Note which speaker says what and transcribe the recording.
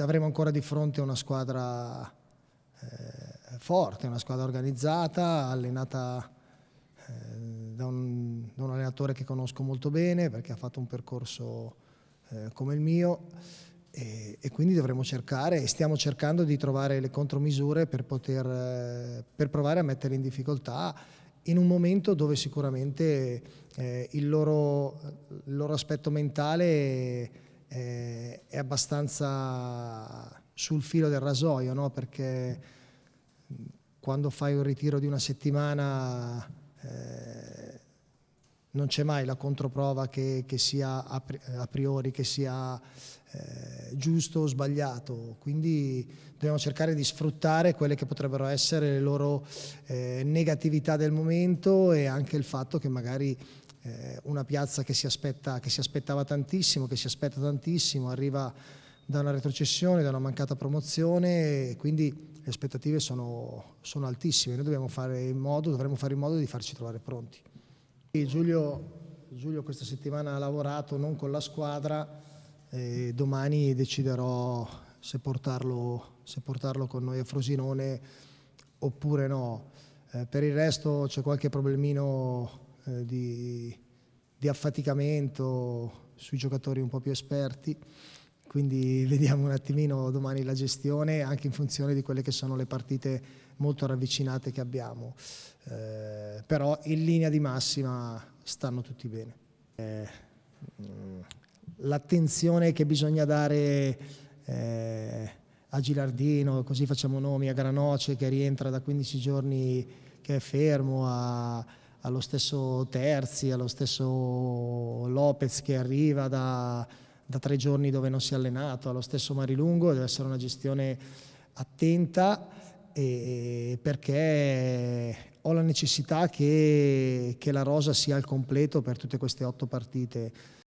Speaker 1: avremo ancora di fronte una squadra eh, forte, una squadra organizzata, allenata eh, da, un, da, un, allenatore che conosco molto bene perché ha fatto un percorso eh, come il mio e, e, quindi dovremo cercare e stiamo cercando di trovare le contromisure per, poter, eh, per provare a mettere in difficoltà in un momento dove sicuramente eh, il loro, il, loro, aspetto mentale eh, è abbastanza sul filo del rasoio, no? perché quando fai un ritiro di una settimana non c'è mai la controprova che, che, sia a priori, che sia eh, giusto o sbagliato, quindi dobbiamo cercare di sfruttare quelle che potrebbero essere le loro eh, negatività del momento e anche il fatto che magari eh, una piazza che si, aspetta, che si aspettava tantissimo, che si aspetta tantissimo, arriva da una retrocessione, da una mancata promozione e quindi le aspettative sono, sono altissime, noi dobbiamo fare in modo, dovremmo fare in modo di farci trovare pronti. Giulio, Giulio, questa settimana ha lavorato non con la squadra, e domani deciderò se portarlo, se portarlo, con noi a Frosinone oppure no. Eh, per il resto c'è qualche problemino eh, di, di affaticamento sui giocatori un po' più esperti quindi vediamo un attimino domani la gestione anche in funzione di quelle che sono le partite molto ravvicinate che abbiamo. Eh, però in linea di massima stanno tutti bene. Eh, L'attenzione che bisogna dare eh, a Gilardino, così facciamo nomi, a Granoce che rientra da 15 giorni che è fermo, a, allo stesso Terzi, allo stesso Lopez che arriva da da tre giorni dove non si è allenato, allo stesso Marilungo, deve essere una gestione attenta perché ho la necessità che, che la rosa sia al completo per tutte queste otto partite.